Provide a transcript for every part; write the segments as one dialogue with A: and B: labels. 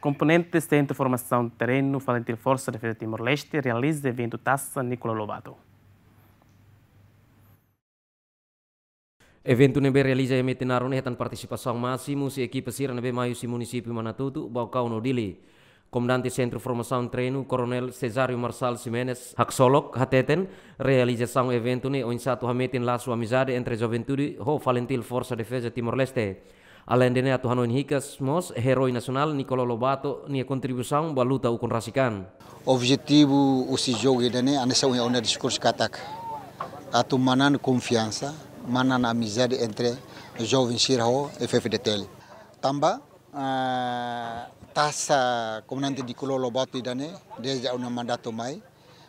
A: Componentes do Centro de Formação de Terreno Falentil Força de Defesa Timor-Leste realiza o evento Taça Nicolau Lobato. Evento nebe realiza e metenaram netan participação máxima, se equipa sira nebe maio e município Manatuto, Balcão no Dili. Comandante Centro de Formação de Treino, Coronel Cesário Marçal Simenes Haxolok Hateten, realização evento ne onde sato hametin laço amizade entre juventude e Falentil Força de Defesa Timor-Leste. Além de atu Hanoi Hicas, mos herói nacional Nicolau Lobato a contribuição baluta o conrasikan.
B: Objetivo o si jogo dene anessa unha unha discurso katak. Atu manan confiança, manan amizade entre jovem sirho e FFDTL. Tamba uh, tasa comunante Nicolau Lobato dane desde a unha mandato mai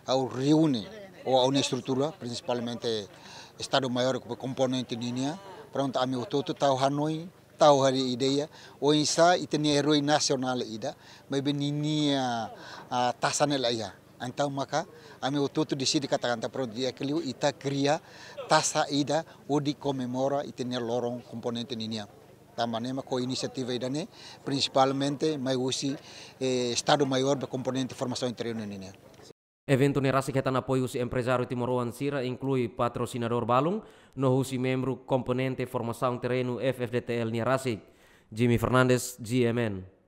B: ao reúne ou a uma estrutura, principalmente Estado Maior, componente linha, pronto, a meu todo, tal Hanoi, tahu hari ideya ya o insa itani heroi nasional ida mai ini uh, ah, ah, tasana la ya antau maka ami ututu di sini katakan ta pro dia keliu ita kriya tasa ida udi komemora itani lorong komponente ninia ya. tamanema ko inisiatif ida ne principalmente mai usi eh, estado maior be komponente formasi interior ninia ya.
A: Evento ne rasiketa na apoio Timor empresário Sira, inclui patrocinador Balung, nohusi membro componente formação terreno FFDTL Niarasik, Jimmy Fernandes, GMN.